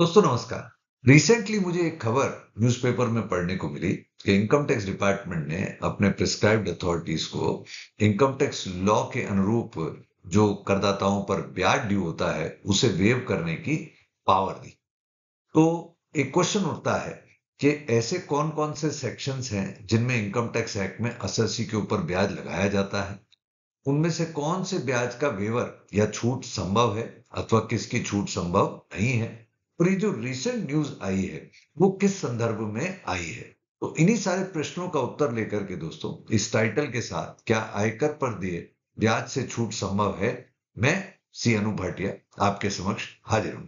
दोस्तों नमस्कार रिसेंटली मुझे एक खबर न्यूज़पेपर में पढ़ने को मिली कि इनकम टैक्स डिपार्टमेंट ने अपने प्रिस्क्राइब्ड अथॉरिटीज को इनकम टैक्स लॉ के अनुरूप जो करदाताओं पर ब्याज ड्यू होता है उसे वेव करने की पावर दी तो एक क्वेश्चन उठता है कि ऐसे कौन कौन से सेक्शंस हैं जिनमें इनकम टैक्स एक्ट में असरसी के ऊपर ब्याज लगाया जाता है उनमें से कौन से ब्याज का वेवर या छूट संभव है अथवा किसकी छूट संभव नहीं है और ये जो रिसेंट न्यूज आई है वो किस संदर्भ में आई है तो इन्हीं सारे प्रश्नों का उत्तर लेकर के दोस्तों इस टाइटल के साथ क्या आयकर पर दिए ब्याज से छूट संभव है मैं सी अनु भाटिया आपके समक्ष हाजिर हूं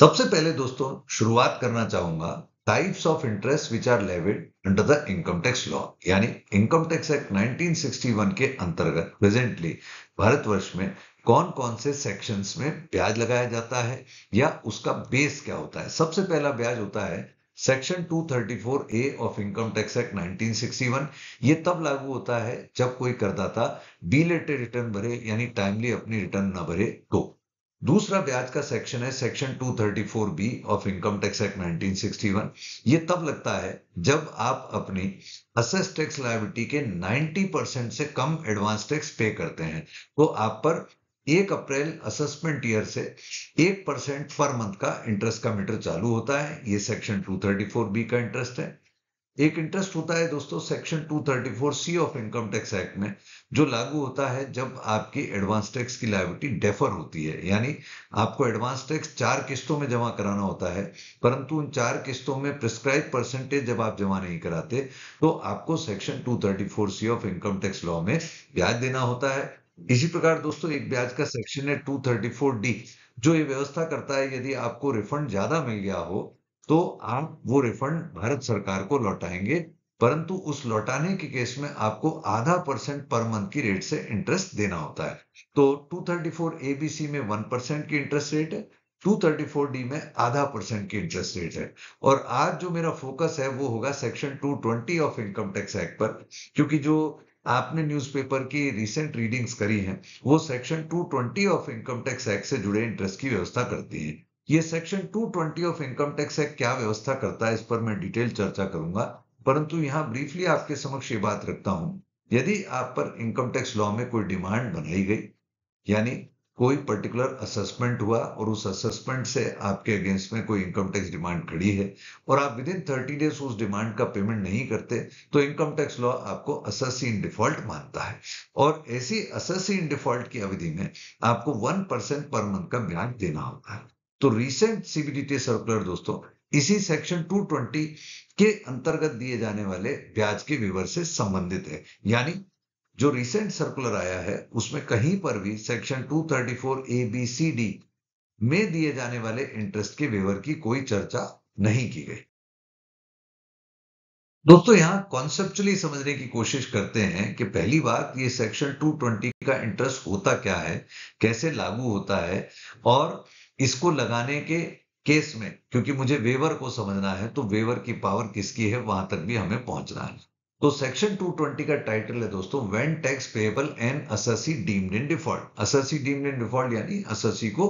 सबसे पहले दोस्तों शुरुआत करना चाहूंगा types of interest which are levied under the income tax law यानी इनकम टैक्स एक्ट 1961 के अंतर्गत प्रेजेंटली भारतवर्ष में कौन कौन से सेक्शंस में ब्याज लगाया जाता है या उसका बेस क्या होता है सबसे पहला ब्याज होता है section 234 A of income tax act 1961 ये तब लागू होता है जब कोई करदाता बीलेटे रिटर्न भरे यानी टाइमली अपनी रिटर्न ना भरे तो दूसरा ब्याज का सेक्शन है section 234 B of income tax act 1961 ये तब लगता है जब आप अपनी असेस टैक्स लाइबिलिटी के 90 परसेंट से कम एडवांस टैक्स पे करते हैं तो आप पर एक अप्रैल असेसमेंट ईयर से एक परसेंट पर मंथ का इंटरेस्ट का मीटर चालू होता है ये सेक्शन 234 बी का इंटरेस्ट है एक इंटरेस्ट होता है दोस्तों section 234 C of income tax act में जो लागू होता है जब आपकी एडवांस टैक्स की लाइबिलिटी डेफर होती है यानी आपको एडवांस टैक्स चार किस्तों में जमा कराना होता है परंतु उन चार किस्तों में प्रिस्क्राइब परसेंटेज जब आप जमा नहीं कराते तो आपको section 234 C of income tax law में ब्याज देना होता है इसी प्रकार दोस्तों एक ब्याज का सेक्शन है 234 डी जो ये व्यवस्था करता है यदि आपको रिफंड ज्यादा मिल गया हो तो आप वो रिफंड भारत सरकार को लौटाएंगे परंतु उस लौटाने के केस में आपको आधा परसेंट पर मंथ की रेट से इंटरेस्ट देना होता है तो 234 एबीसी में वन परसेंट की इंटरेस्ट रेट है 234 डी में आधा परसेंट की इंटरेस्ट रेट है और आज जो मेरा फोकस है वो होगा section 220 of income tax act पर क्योंकि जो आपने न्यूज़पेपर की रिसेंट रीडिंग्स करी हैं वो section 220 of income tax act से जुड़े इंटरेस्ट की व्यवस्था करती है ये section 220 of income tax act क्या व्यवस्था करता है इस पर मैं डिटेल चर्चा करूंगा परंतु यहाँ ब्रीफली आपके समक्ष ये बात रखता हूं यदि आप पर इनकम टैक्स लॉ में कोई डिमांड बनाई गई यानी कोई पर्टिकुलर असेसमेंट हुआ और उस असेसमेंट से आपके अगेंस्ट में कोई इनकम टैक्स डिमांड खड़ी है और आप विद इन थर्टी डेज उस डिमांड का पेमेंट नहीं करते तो इनकम टैक्स लॉ आपको असेसी इन डिफॉल्ट मानता है और ऐसी असेसी इन डिफॉल्ट की अवधि में आपको वन परसेंट पर मंथ का ब्याज देना होता है तो रिसेंट सीबीडीटी सर्कुलर दोस्तों इसी सेक्शन 220 के अंतर्गत दिए जाने वाले ब्याज के विवर से संबंधित है यानी जो रिसेंट सर्कुलर आया है उसमें कहीं पर भी section 234 A B C D में दिए जाने वाले इंटरेस्ट के वेवर की कोई चर्चा नहीं की गई दोस्तों यहां कॉन्सेप्चुअली समझने की कोशिश करते हैं कि पहली बात ये सेक्शन 220 का इंटरेस्ट होता क्या है कैसे लागू होता है और इसको लगाने के केस में क्योंकि मुझे वेवर को समझना है तो वेवर की पावर किसकी है वहां तक भी हमें पहुंचना है तो सेक्शन 220 का टाइटल है दोस्तों when tax payable and assessee deemed in default assessee deemed in default यानी अससी को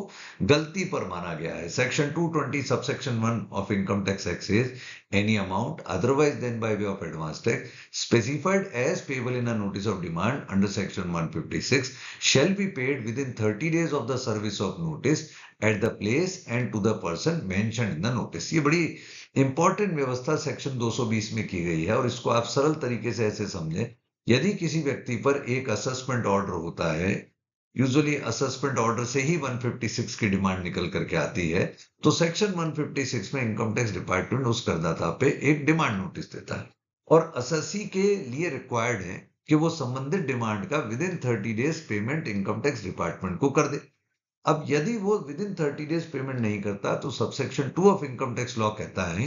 गलती पर माना गया है section 220 subsection 1 of income tax act any amount otherwise than by way of advance tax specified as payable in a notice of demand under section 156 be paid within 30 days of the service of notice at the place and to the person mention in the notice ये बड़ी important व्यवस्था section 220 में की गई है और इसको आप सरल तरीके से ऐसे समझें यदि किसी व्यक्ति पर एक असेसमेंट ऑर्डर होता है यूजुअली असेसमेंट ऑर्डर से ही 156 की डिमांड निकल करके आती है तो सेक्शन 156 में इनकम टैक्स डिपार्टमेंट उस करदाता पे एक डिमांड नोटिस देता है और अससी के लिए रिक्वायर्ड है कि वो संबंधित डिमांड का within thirty days payment income tax department को कर दे अब यदि वो within thirty days payment नहीं करता तो subsection two of income tax law कहता है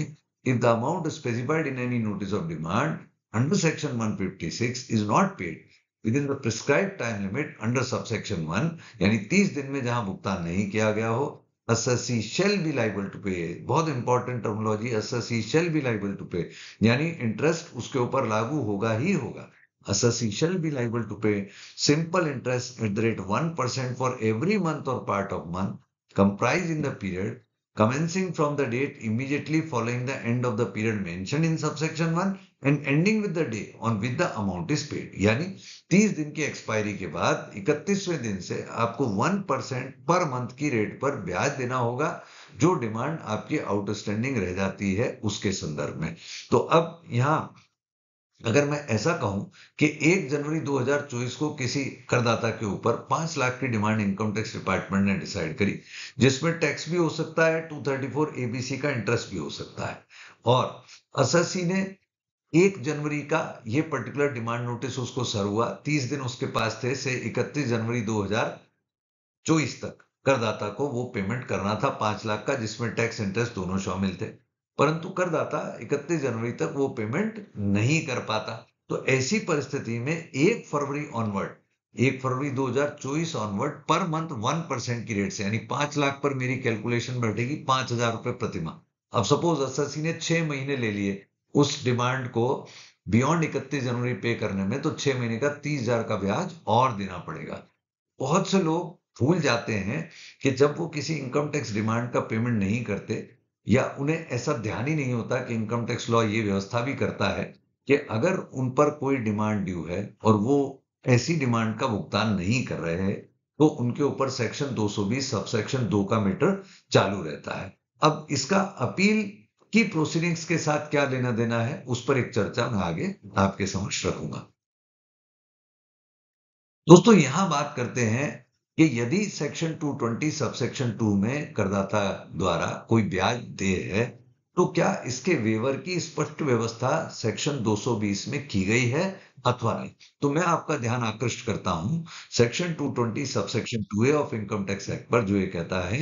if the amount specified in any notice of demand under section 156 is not paid within the prescribed time limit under subsection one यानी तीस दिन में जहां भुगतान नहीं किया गया हो assessee shall be liable to pay बहुत important terminology assessee shall be liable to pay यानी इंटरेस्ट उसके ऊपर लागू होगा ही होगा assessee shall be liable to pay simple interest at the rate 1% for every month or part of month comprised in the period commencing from the date immediately following the end of the period mentioned in subsection 1 and ending with the day on which the amount is paid. यानी 30 दिन की expiry के बाद 31वें दिन से आपको 1 percent per month की rate पर ब्याज देना होगा जो डिमांड आपकी आउटस्टैंडिंग रह जाती है उसके संदर्भ में तो अब यहाँ अगर मैं ऐसा कहूं कि 1 जनवरी 2024 को किसी करदाता के ऊपर 5 लाख की डिमांड इनकम टैक्स डिपार्टमेंट ने डिसाइड करी जिसमें टैक्स भी हो सकता है 234 एबीसी का इंटरेस्ट भी हो सकता है और अससी ने एक जनवरी का ये पर्टिकुलर डिमांड नोटिस उसको सर हुआ तीस दिन उसके पास थे से इकतीस जनवरी दो तक करदाता को वो पेमेंट करना था पांच लाख का जिसमें टैक्स इंटरेस्ट दोनों शामिल थे परंतु करदाता 31 जनवरी तक वो पेमेंट नहीं कर पाता तो ऐसी परिस्थिति में एक फरवरी ऑनवर्ड एक फरवरी 2024 ऑनवर्ड पर मंथ वन परसेंट की रेट से यानी पांच लाख पर मेरी कैलकुलेशन बैठेगी पांच हजार रुपए प्रतिमा अब सपोज एस ने छह महीने ले लिए उस डिमांड को बियॉन्ड इकतीस जनवरी पे करने में तो छह महीने का तीस हजार का ब्याज और देना पड़ेगा बहुत से लोग भूल जाते हैं कि जब वो किसी इनकम टैक्स डिमांड का पेमेंट नहीं करते या उन्हें ऐसा ध्यान ही नहीं होता कि इनकम टैक्स लॉ ये व्यवस्था भी करता है कि अगर उन पर कोई डिमांड ड्यू है और वो ऐसी डिमांड का भुगतान नहीं कर रहे हैं तो उनके ऊपर सेक्शन 220 सब सेक्शन दो का मीटर चालू रहता है अब इसका अपील की प्रोसीडिंग्स के साथ क्या लेना देना है उस पर एक चर्चा मैं आगे आपके समक्ष रखूंगा दोस्तों यहां बात करते हैं कि यदि सेक्शन 220 सबसेक्शन 2 में करदाता द्वारा कोई ब्याज दे है तो क्या इसके वेवर की स्पष्ट व्यवस्था सेक्शन 220 में की गई है अथवा नहीं तो मैं आपका ध्यान आकर्षित करता हूं section 220 subsection two A of income tax act पर जो ये कहता है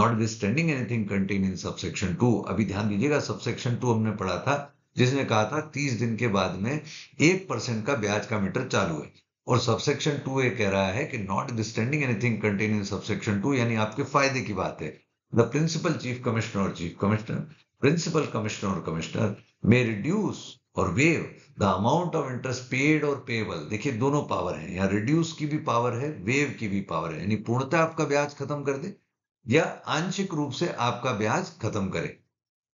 notwithstanding anything contained in subsection two अभी ध्यान दीजिएगा सबसेक्शन टू हमने पढ़ा था जिसने कहा था तीस दिन के बाद में एक परसेंट का ब्याज का मीटर चालू है और सबसेक्शन टू ए कह रहा है कि notwithstanding anything contained in subsection two यानी आपके फायदे की बात है द प्रिंसिपल चीफ कमिश्नर और चीफ कमिश्नर प्रिंसिपल कमिश्नर और कमिश्नर मे रिड्यूस और waive the amount of interest paid और पेबल देखिए दोनों पावर है यहाँ रिड्यूस की भी पावर है वेव की भी पावर है यानी पूर्णतः आपका ब्याज खत्म कर दे या आंशिक रूप से आपका ब्याज खत्म करे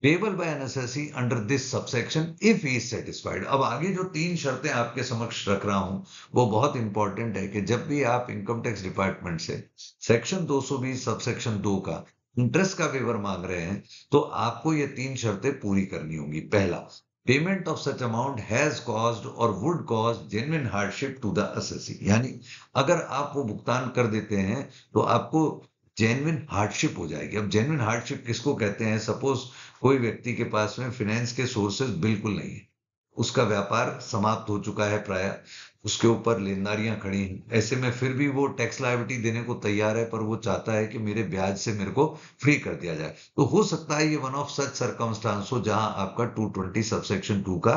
payable by an assessee under this subsection if he satisfied अब आगे जो तीन शर्तें आपके समक्ष रख रहा हूं वो बहुत इंपॉर्टेंट है कि जब भी आप इनकम टैक्स डिपार्टमेंट से सेक्शन 220 सबसेक्शन 2 का इंटरेस्ट का वेवर मांग रहे हैं तो आपको ये तीन शर्तें पूरी करनी होंगी पहला payment of such amount has caused or would cause genuine hardship to the assessee यानी अगर आप वो भुगतान कर देते हैं तो आपको जेन्युन हार्डशिप हो जाएगी अब जेन्युन हार्डशिप किसको कहते हैं सपोज कोई व्यक्ति के पास में फिनेंस के सोर्सेज बिल्कुल नहीं है उसका व्यापार समाप्त हो चुका है प्राय उसके ऊपर लेनदारियां खड़ी हैं ऐसे में फिर भी वो टैक्स लाइबिलिटी देने को तैयार है पर वो चाहता है कि मेरे ब्याज से मेरे को फ्री कर दिया जाए तो हो सकता है ये वन ऑफ सच सरकमस्टांस हो जहां आपका 220 सबसेक्शन टू का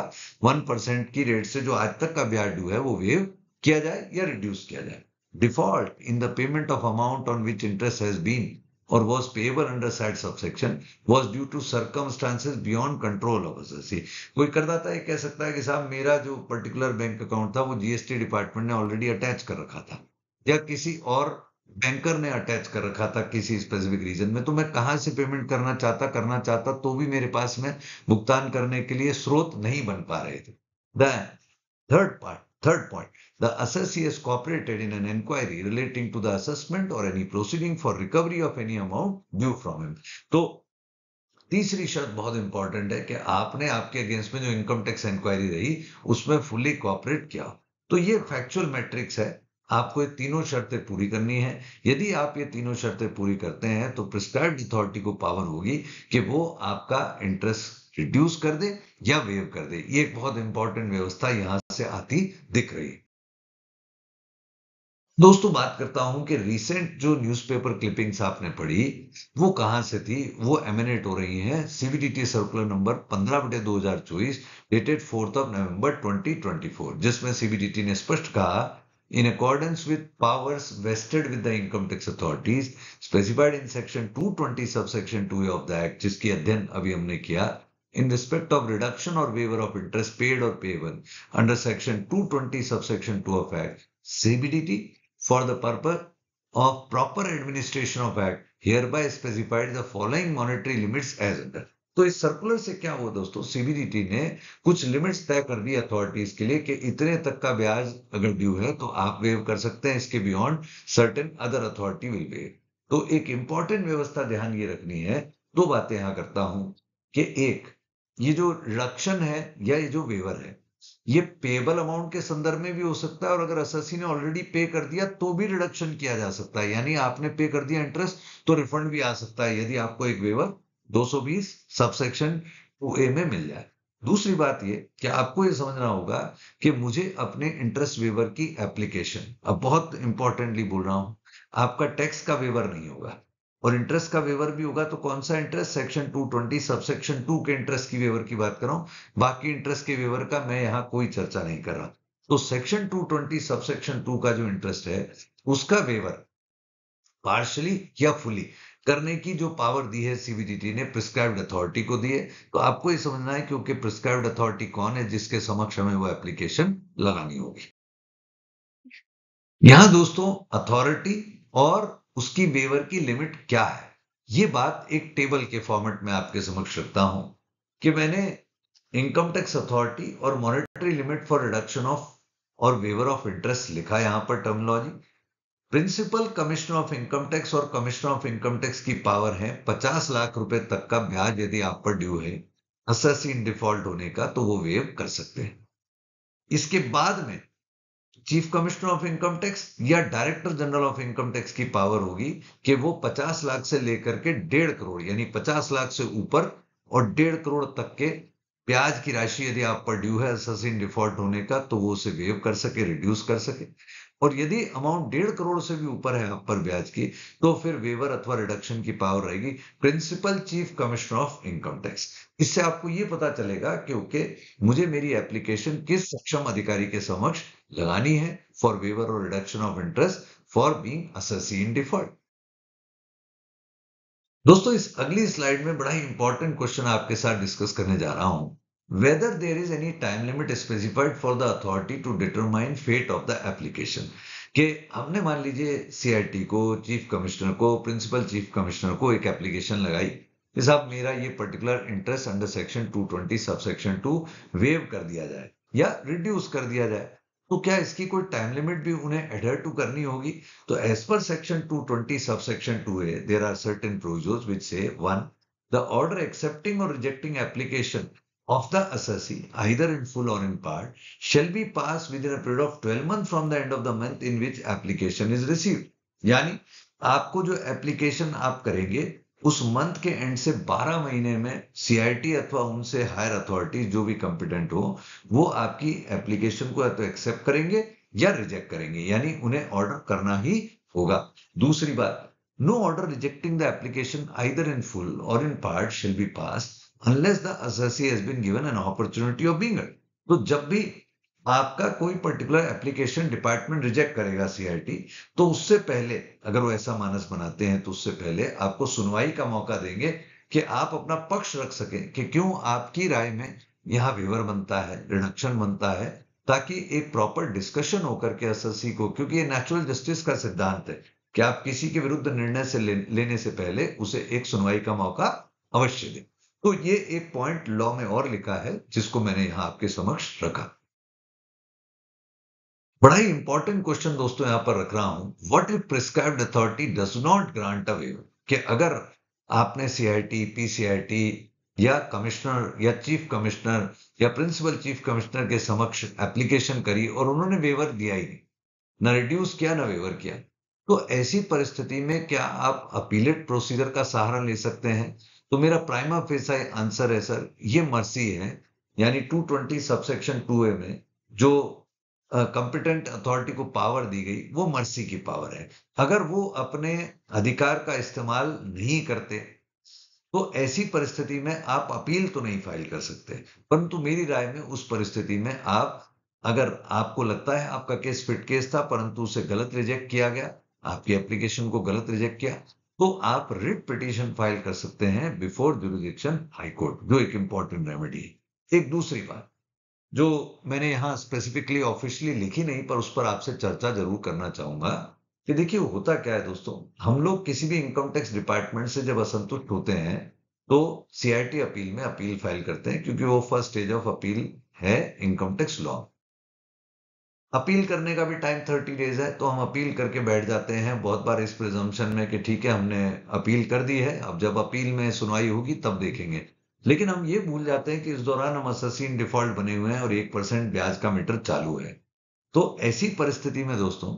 1 परसेंट की रेट से जो आज तक का ब्याज ड्यू है वो वेव किया जाए या रिड्यूस किया जाए default in the payment of amount on which interest has been or was payable under said subsection was due to circumstances beyond control of assessee. कोई करदाता ये कह सकता है कि साहब मेरा जो पर्टिकुलर बैंक अकाउंट था वो जीएसटी डिपार्टमेंट ने ऑलरेडी अटैच कर रखा था या किसी और बैंकर ने अटैच कर रखा था किसी स्पेसिफिक रीजन में तो मैं कहां से पेमेंट करना चाहता करना चाहता तो भी मेरे पास में भुगतान करने के लिए स्रोत नहीं बन पा रहे थे third part Third point, the assessee has cooperated in an inquiry relating to the assessment or any proceeding for recovery of any amount due from him. So, तीसरी शर्त बहुत इंपॉर्टेंट है कि आपने आपके अगेंस्ट में जो इनकम टैक्स इंक्वायरी रही उसमें फुल्ली कॉपरेट किया तो ये फैक्चुअल मैट्रिक्स है आपको ये तीनों शर्तें पूरी करनी है यदि आप ये तीनों शर्तें पूरी करते हैं तो प्रिस्क्राइब अथॉरिटी को पावर होगी कि वो आपका इंटरेस्ट रिड्यूस कर दे या वेव कर दे ये एक बहुत इंपॉर्टेंट व्यवस्था यहां से आती दिख रही दोस्तों बात करता हूं कि रीसेंट जो न्यूज़पेपर क्लिपिंग्स आपने पढ़ी वो कहां से थी वो एमिनेट हो रही है सीबीडीटी सर्कुलर नंबर 15 बटे चौबीस डेटेड फोर्थ ऑफ नवंबर 2024 जिसमें सीबीडीटी ने स्पष्ट कहा in accordance with powers vested with income tax authorities specified in section two 220 subsection 2 of the act जिसकी अध्ययन अभी हमने किया in respect of reduction or waiver of interest paid or payable under section 220 subsection 2 of act CBDT for the purpose of proper administration of act hereby specified the following monetary limits as under तो इस circular से क्या हुआ दोस्तों CBDT ने कुछ limits तय कर दी अथॉरिटीज के लिए कि इतने तक का ब्याज अगर ड्यू है तो आप वेव कर सकते हैं इसके beyond certain other authority will waive तो एक इंपॉर्टेंट व्यवस्था ध्यान ये रखनी है दो बातें यहां करता हूं कि एक ये जो रिडक्शन है या ये जो वेवर है ये पेबल अमाउंट के संदर्भ में भी हो सकता है और अगर अससी ने ऑलरेडी पे कर दिया तो भी रिडक्शन किया जा सकता है यानी आपने पे कर दिया इंटरेस्ट तो रिफंड भी आ सकता है यदि आपको एक वेवर 220 सबसेक्शन ए में मिल जाए दूसरी बात ये कि आपको ये समझना होगा कि मुझे अपने इंटरेस्ट वेवर की एप्लीकेशन अब बहुत इंपॉर्टेंटली बोल रहा हूं आपका टैक्स का वेवर नहीं होगा और इंटरेस्ट का वेवर भी होगा तो कौन सा इंटरेस्ट सेक्शन 220 सबसेक्शन टू के इंटरेस्ट की वेवर की बात कर रहा हूं बाकी इंटरेस्ट के वेवर का मैं यहां कोई चर्चा नहीं कर रहा तो सेक्शन 220 सबसेक्शन टू का जो इंटरेस्ट है उसका वेवर पार्शली या फुली करने की जो पावर दी है सीबीडीटी ने प्रिस्क्राइब्ड अथॉरिटी को दी है तो आपको ये समझना है क्योंकि प्रिस्क्राइब्ड अथॉरिटी कौन है जिसके समक्ष हमें वो एप्लीकेशन लगानी होगी यहां दोस्तों अथॉरिटी और उसकी वेवर की लिमिट क्या है यह बात एक टेबल के फॉर्मेट में आपके समक्ष रखता हूं कि मैंने इनकम टैक्स अथॉरिटी और monetary limit for reduction of or waiver of interest लिखा यहां पर terminology principal commissioner of income tax और कमिश्नर ऑफ इनकम टैक्स की पावर है 50 लाख रुपए तक का ब्याज यदि आप पर ड्यू है असासीन डिफॉल्ट होने का तो वो वेव कर सकते हैं इसके बाद में chief commissioner of income tax या director general of income tax की पावर होगी कि वो 50 लाख से लेकर के डेढ़ करोड़ यानी 50 लाख से ऊपर और डेढ़ करोड़ तक के ब्याज की राशि यदि आप पर ड्यू है असिन डिफॉल्ट होने का तो वो उसे वेव कर सके रिड्यूस कर सके और यदि अमाउंट डेढ़ करोड़ से भी ऊपर है आप पर ब्याज की तो फिर वेवर अथवा रिडक्शन की पावर रहेगी principal chief commissioner of income tax इससे आपको ये पता चलेगा कि ओके मुझे मेरी एप्लीकेशन किस सक्षम अधिकारी के समक्ष लगानी है for waiver or reduction of interest for being assessee in default दोस्तों इस अगली स्लाइड में बड़ा ही इंपॉर्टेंट क्वेश्चन आपके साथ डिस्कस करने जा रहा हूं whether there is any time limit specified for the authority to determine fate of the application के हमने मान लीजिए सीआईटी को चीफ कमिश्नर को प्रिंसिपल चीफ कमिश्नर को एक एप्लीकेशन लगाई कि साहब मेरा ये particular interest under section 220 sub section to wave कर दिया जाए या रिड्यूस कर दिया जाए तो क्या इसकी कोई टाइम लिमिट भी उन्हें एडहर टू करनी होगी तो as per section 220 sub section two A there are certain provisions which say one the order accepting और rejecting application of the assessee, either in full or in part, shall be passed within a period of 12 months from the end of the month in which application is received. यानी आपको जो application आप करेंगे उस month के and से 12 महीने में सीआईटी अथवा उनसे हायर अथॉरिटी जो भी कंपिटेंट हो वो आपकी एप्लीकेशन को या तो एक्सेप्ट करेंगे या रिजेक्ट करेंगे यानी उन्हें ऑर्डर करना ही होगा दूसरी बात no order rejecting the application either in full or in part shall be passed unless the assessee has been given an opportunity of being तो जब भी आपका कोई पर्टिकुलर एप्लीकेशन डिपार्टमेंट रिजेक्ट करेगा सीआईटी तो उससे पहले अगर वो ऐसा मानस बनाते हैं तो उससे पहले आपको सुनवाई का मौका देंगे कि आप अपना पक्ष रख सकें कि क्यों आपकी राय में यहां विवर बनता है रिडक्शन बनता है ताकि एक प्रॉपर डिस्कशन होकर के एस को क्योंकि ये नेचुरल जस्टिस का सिद्धांत है कि आप किसी के विरुद्ध निर्णय से ले, लेने से पहले उसे एक सुनवाई का मौका अवश्य दें तो ये एक पॉइंट लॉ में और लिखा है जिसको मैंने यहां आपके समक्ष रखा बड़ा ही इंपॉर्टेंट क्वेश्चन दोस्तों यहां पर रख रहा हूं what if prescribe authority does not grant a waiver कि अगर आपने सीआईटी पीसीआईटी या कमिश्नर या चीफ कमिश्नर या प्रिंसिपल चीफ कमिश्नर के समक्ष एप्लीकेशन करी और उन्होंने वेवर दिया ही नहीं ना रिड्यूस किया ना वेवर किया तो ऐसी परिस्थिति में क्या आप अपीलेट प्रोसीजर का सहारा ले सकते हैं तो मेरा प्राइमा फेसा आंसर है सर ये मर्सी है यानी 220 सबसेक्शन टू ए में जो कंपिटेंट uh, अथॉरिटी को पावर दी गई वो मर्सी की पावर है अगर वो अपने अधिकार का इस्तेमाल नहीं करते तो ऐसी परिस्थिति में आप अपील तो नहीं फाइल कर सकते परंतु मेरी राय में उस परिस्थिति में आप अगर आपको लगता है आपका केस फिट केस था परंतु उसे गलत रिजेक्ट किया गया आपकी एप्लीकेशन को गलत रिजेक्ट किया तो आप रिट पिटिशन फाइल कर सकते हैं बिफोर जुरिडिक्शन हाईकोर्ट जो एक इंपॉर्टेंट रेमेडी है एक दूसरी बात जो मैंने यहां स्पेसिफिकली ऑफिशियली लिखी नहीं पर उस पर आपसे चर्चा जरूर करना चाहूंगा कि देखिए होता क्या है दोस्तों हम लोग किसी भी इनकम टैक्स डिपार्टमेंट से जब असंतुष्ट होते हैं तो सीआईटी अपील में अपील फाइल करते हैं क्योंकि वो फर्स्ट स्टेज ऑफ अपील है इनकम टैक्स लॉ अपील करने का भी टाइम थर्टी डेज है तो हम अपील करके बैठ जाते हैं बहुत बार इस प्रिजम्पन में कि ठीक है हमने अपील कर दी है अब जब अपील में सुनवाई होगी तब देखेंगे लेकिन हम ये भूल जाते हैं कि इस दौरान हम असिन डिफॉल्ट बने हुए हैं और एक परसेंट ब्याज का मीटर चालू है तो ऐसी परिस्थिति में दोस्तों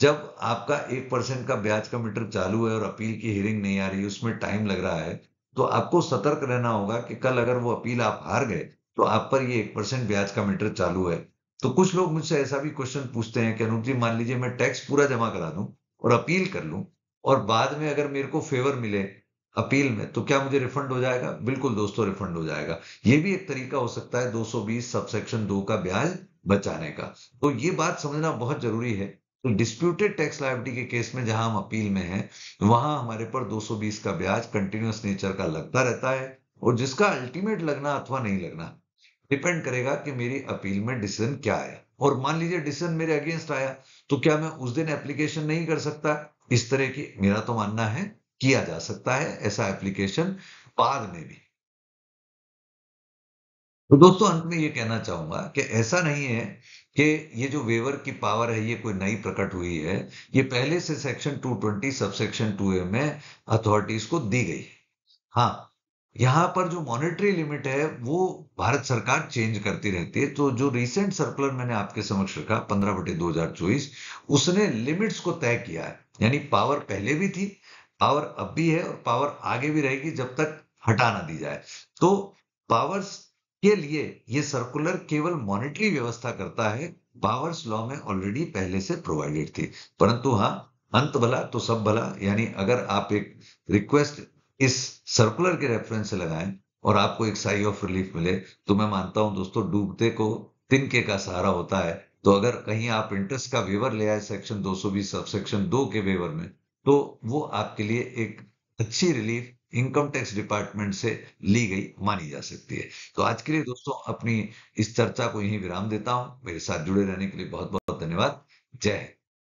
जब आपका एक परसेंट का ब्याज का मीटर चालू है और अपील की हियरिंग नहीं आ रही उसमें टाइम लग रहा है तो आपको सतर्क रहना होगा कि कल अगर वो अपील आप हार गए तो आप पर ये एक परसेंट ब्याज का मीटर चालू है तो कुछ लोग मुझसे ऐसा भी क्वेश्चन पूछते हैं कि अनूप जी मान लीजिए मैं टैक्स पूरा जमा करा दूं और अपील कर लूं और बाद में अगर मेरे को फेवर मिले अपील में तो क्या मुझे रिफंड हो जाएगा बिल्कुल दोस्तों रिफंड हो जाएगा ये भी एक तरीका हो सकता है 220 सबसेक्शन दो का ब्याज बचाने का तो ये बात समझना बहुत जरूरी है तो डिस्प्यूटेड टैक्स लाइबिलिटी के केस में जहां हम अपील में हैं वहां हमारे पर 220 का ब्याज कंटिन्यूस नेचर का लगता रहता है और जिसका अल्टीमेट लगना अथवा नहीं लगना डिपेंड करेगा कि मेरी अपील में डिसीजन क्या है और मान लीजिए डिसीजन मेरे अगेंस्ट आया तो क्या मैं उस दिन एप्लीकेशन नहीं कर सकता इस तरह की मेरा तो मानना है किया जा सकता है ऐसा एप्लीकेशन बाद में भी तो दोस्तों अंत में ये कहना चाहूंगा कि ऐसा नहीं है कि ये जो वेवर की पावर है ये कोई नई प्रकट हुई है ये पहले से सेक्शन 220 सबसेक्शन ए में अथॉरिटीज को दी गई हाँ यहाँ पर जो मॉनेटरी लिमिट है वो भारत सरकार चेंज करती रहती है तो जो रिसेंट सर्कुलर मैंने आपके समक्ष रखा पंद्रह बटे दो हजार चौबीस उसने लिमिट्स को तय किया है यानी पावर पहले भी थी पावर अब भी है और पावर आगे भी रहेगी जब तक हटा ना दी जाए तो पावर्स के लिए ये सर्कुलर केवल मॉनेटरी व्यवस्था करता है पावर्स लॉ में ऑलरेडी पहले से प्रोवाइडेड थी परंतु हाँ अंत भला तो सब भला यानी अगर आप एक रिक्वेस्ट इस सर्कुलर के रेफरेंस से लगाएं और आपको एक साई ऑफ रिलीफ मिले तो मैं मानता हूं दोस्तों डूबते को तिनके का सहारा होता है तो अगर कहीं आप इंटरेस्ट का वेवर ले आए सेक्शन 220 सब सेक्शन दो के वेवर में तो वो आपके लिए एक अच्छी रिलीफ इनकम टैक्स डिपार्टमेंट से ली गई मानी जा सकती है तो आज के लिए दोस्तों अपनी इस चर्चा को यहीं विराम देता हूं मेरे साथ जुड़े रहने के लिए बहुत बहुत धन्यवाद जय हिंद